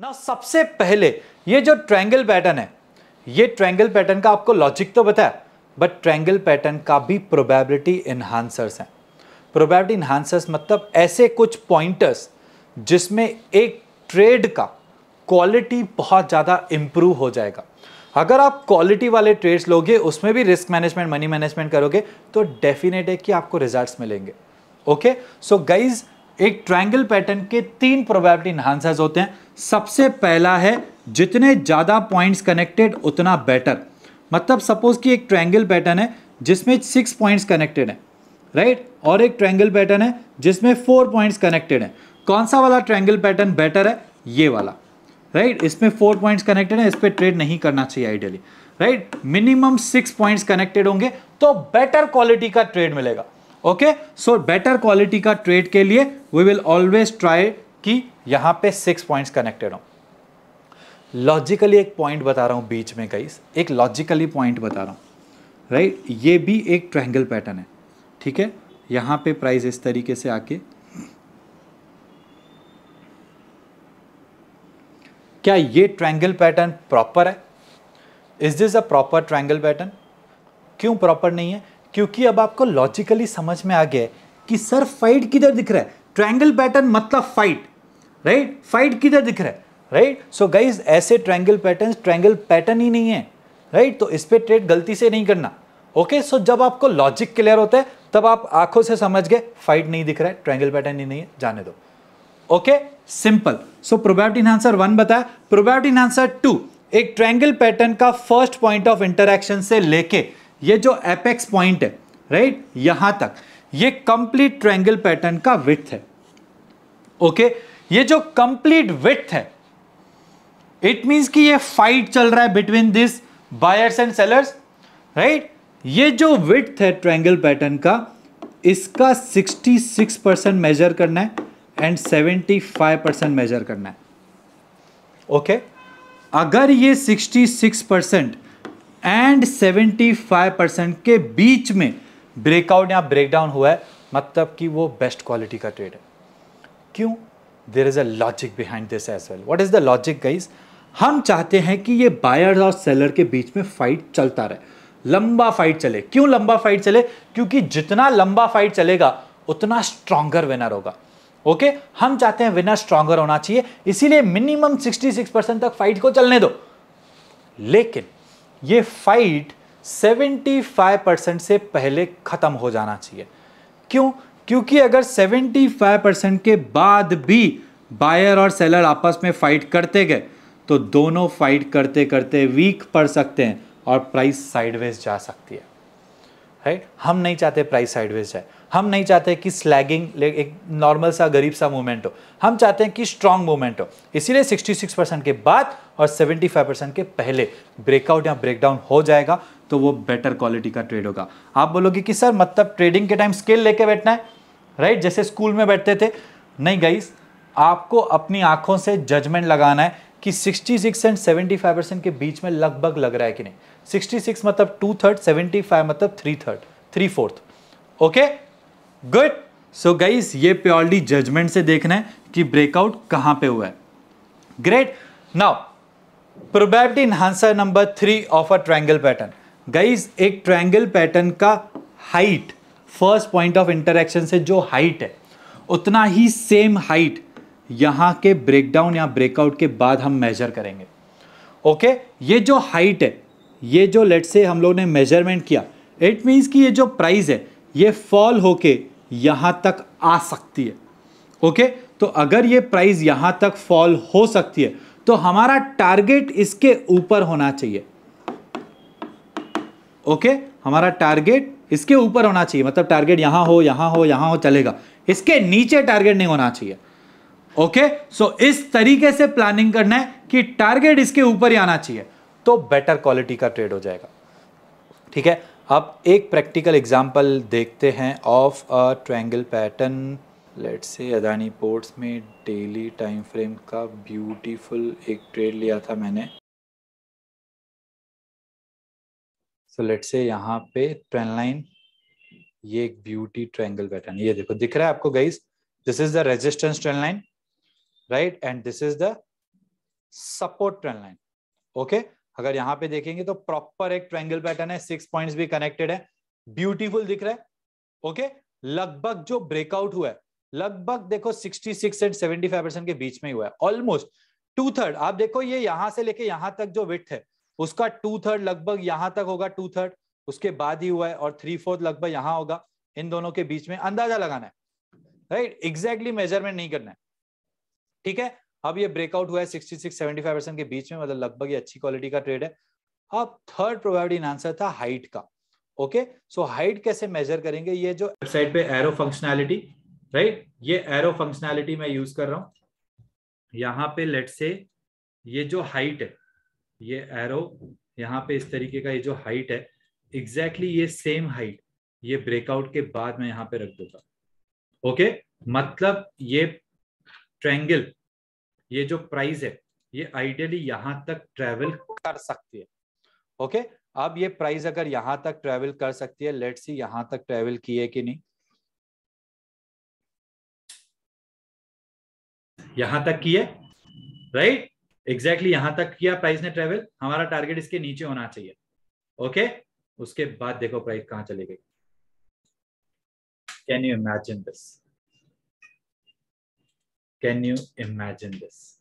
ना सबसे पहले ये जो ट्रैंगल पैटर्न है ये ट्रैंगल पैटर्न का आपको लॉजिक तो बताया बट ट्रैंगल पैटर्न का भी प्रोबेबिलिटी इन्हांसर्स हैं प्रोबेबिलिटी इन्हांसर्स मतलब ऐसे कुछ पॉइंटर्स जिसमें एक ट्रेड का क्वालिटी बहुत ज़्यादा इम्प्रूव हो जाएगा अगर आप क्वालिटी वाले ट्रेड्स लोगे उसमें भी रिस्क मैनेजमेंट मनी मैनेजमेंट करोगे तो डेफिनेट है कि आपको रिजल्ट्स मिलेंगे ओके सो गाइज़ एक ट्रायंगल पैटर्न के तीन प्रोबेबिलिटी इन्हांसर्स होते हैं सबसे पहला है जितने ज़्यादा पॉइंट्स कनेक्टेड उतना बेटर मतलब सपोज कि एक ट्रायंगल पैटर्न है जिसमें सिक्स पॉइंट्स कनेक्टेड हैं राइट और एक ट्रायंगल पैटर्न है जिसमें फोर पॉइंट्स कनेक्टेड हैं कौन सा वाला ट्रायंगल पैटर्न बेटर है ये वाला राइट right? इसमें फोर पॉइंट्स कनेक्टेड है इस पर ट्रेड नहीं करना चाहिए ideally right minimum six points connected होंगे तो बेटर क्वालिटी का ट्रेड मिलेगा ओके सो बेटर क्वालिटी का ट्रेड के लिए वी विल ऑलवेज ट्राई कि यहां पे सिक्स पॉइंट्स कनेक्टेड हो लॉजिकली एक पॉइंट बता रहा हूं बीच में कई एक लॉजिकली पॉइंट बता रहा हूं राइट right? ये भी एक ट्रायंगल पैटर्न है ठीक है यहां पे प्राइस इस तरीके से आके क्या ये ट्रायंगल पैटर्न प्रॉपर है is this a proper triangle pattern क्यों प्रॉपर नहीं है क्योंकि अब आपको लॉजिकली समझ में आ गया कि सर फाइट किधर दिख रहा है ट्रायंगल पैटर्न मतलब फाइट राइट फाइट किधर दिख रहा है राइट सो गाइज ऐसे ट्रायंगल पैटर्न ट्रायंगल पैटर्न ही नहीं है राइट right? तो इस पर ट्रेड गलती से नहीं करना ओके okay? सो so, जब आपको लॉजिक क्लियर होता है तब आप आंखों से समझ गए फाइट नहीं दिख रहा है ट्रायंगल पैटर्न ही नहीं है जाने दो okay simple so probability answer one बताया प्रोबेबिलिटी आंसर टू एक ट्रायंगल पैटर्न का फर्स्ट पॉइंट ऑफ इंटरेक्शन से लेके ये जो एपेक्स पॉइंट है राइट यहां तक ये कंप्लीट ट्रायंगल पैटर्न का विथ है ओके ये जो कंप्लीट विथ है इट मींस कि ये फाइट चल रहा है between this buyers and sellers right ये जो विथ है ट्रायंगल पैटर्न का इसका 66 परसेंट मेजर करना है एंड 75 परसेंट मेजर करना है ओके okay? अगर ये 66 परसेंट एंड 75 परसेंट के बीच में ब्रेकआउट या ब्रेकडाउन हुआ है मतलब कि वो बेस्ट क्वालिटी का ट्रेड है क्यों there is a logic behind this as well what is the logic guys हम चाहते हैं कि ये बायर्स और सेलर के बीच में फाइट चलता रहे लंबा फाइट चले क्यों लंबा फाइट चले क्योंकि जितना लंबा फाइट चलेगा उतना स्ट्रांगर विनर होगा ओके हम चाहते हैं विनर स्ट्रांगर होना चाहिए इसीलिए मिनिमम 66 परसेंट तक फाइट को चलने दो लेकिन ये फाइट 75 परसेंट से पहले ख़त्म हो जाना चाहिए क्यों क्योंकि अगर 75 परसेंट के बाद भी बायर और सेलर आपस में फ़ाइट करते गए तो दोनों फाइट करते करते वीक पड़ सकते हैं और प्राइस साइडवेज जा सकती है राइट हम नहीं चाहते प्राइस साइडवेज जाए हम नहीं चाहते कि स्लैगिंग एक नॉर्मल सा गरीब सा मूवमेंट हो हम चाहते हैं कि स्ट्रांग मूवमेंट हो इसीलिए 66 परसेंट के बाद और 75 परसेंट के पहले ब्रेकआउट या ब्रेकडाउन हो जाएगा तो वो बेटर क्वालिटी का ट्रेड होगा आप बोलोगे कि सर मतलब ट्रेडिंग के टाइम स्केल लेके बैठना है राइट जैसे स्कूल में बैठते थे नहीं गाइस आपको अपनी आंखों से जजमेंट लगाना है कि 66 एंड 75 परसेंट के बीच में लगभग लग रहा है कि नहीं 66 मतलब टू थर्ड 75 मतलब three third three fourth okay good so guys ये प्योरली जजमेंट से देखना है कि ब्रेकआउट कहां पे हुआ है great now probability enhancer number three of a triangle pattern guys एक ट्रायंगल पैटर्न का height first point of interaction से जो हाइट है उतना ही सेम हाइट यहां के ब्रेकडाउन या ब्रेकआउट के बाद हम मेजर करेंगे ओके okay? ये जो हाइट है ये जो लेट से हम लोग ने मेजरमेंट किया इट मीन्स कि ये जो प्राइस है ये फॉल होके यहां तक आ सकती है ओके तो अगर ये प्राइस यहां तक फॉल हो सकती है तो हमारा टारगेट इसके ऊपर होना चाहिए ओके हमारा टारगेट इसके ऊपर होना चाहिए मतलब टारगेट यहां हो यहां हो यहां हो चलेगा इसके नीचे टारगेट नहीं होना चाहिए ओके सो इस तरीके से प्लानिंग करना है कि टारगेट इसके ऊपर ही आना चाहिए तो बेटर क्वालिटी का ट्रेड हो जाएगा ठीक है अब एक प्रैक्टिकल एग्जांपल देखते हैं of a triangle pattern let's say Adani ports में डेली टाइम फ्रेम का ब्यूटीफुल एक ट्रेड लिया था मैंने सो लेट्स से यहाँ पे ट्रेन लाइन ये एक ब्यूटी ट्रायंगल पैटर्न ये देखो दिख रहा है आपको guys this is the resistance trend line right and this is the support trend line okay अगर यहाँ पे देखेंगे तो प्रॉपर एक ट्रायंगल पैटर्न है सिक्स पॉइंट्स भी कनेक्टेड है ब्यूटीफुल दिख रहा है ओके लगभग जो ब्रेकआउट हुआ है लगभग देखो 66 एंड 75 परसेंट के बीच में हुआ है ऑलमोस्ट टू थर्ड आप देखो ये यहां से लेके यहां तक जो विथ है उसका टू थर्ड लगभग यहां तक होगा टू थर्ड उसके बाद ही हुआ है और थ्री फोर्थ लगभग यहां होगा इन दोनों के बीच में अंदाजा लगाना है राइट एग्जैक्टली मेजरमेंट नहीं करना है ठीक है अब ये ब्रेकआउट हुआ है सिक्सटी सेवेंटी फाइव परसेंट के बीच में मतलब लगभग ये अच्छी क्वालिटी का ट्रेड है अब थर्ड प्रोबेबिलिटी आंसर था हाइट का ओके सो हाइट कैसे मेजर करेंगे ये जो वेबसाइट पे एरो फंक्शनैलिटी राइट ये एरो फंक्शनैलिटी मैं यूज कर रहा हूं यहाँ पे लेट से ये जो हाइट है ये एरो यहां पे इस तरीके का ये जो हाइट है एग्जैक्टली exactly ये सेम हाइट ये ब्रेकआउट के बाद मैं यहां पे रख दूंगा ओके okay? मतलब ये ट्रैंगल ये जो प्राइस है ये आइडियली यहाँ तक ट्रेवल कर सकती है ओके अब ये प्राइस अगर यहाँ तक ट्रेवल कर सकती है लेट सी यहाँ तक ट्रेवल की है कि नहीं यहाँ तक की है राइट एग्जैक्टली यहाँ तक किया प्राइस ने ट्रेवल हमारा टारगेट इसके नीचे होना चाहिए ओके okay? उसके बाद देखो प्राइस कहाँ चले गई can you imagine this Can you imagine this?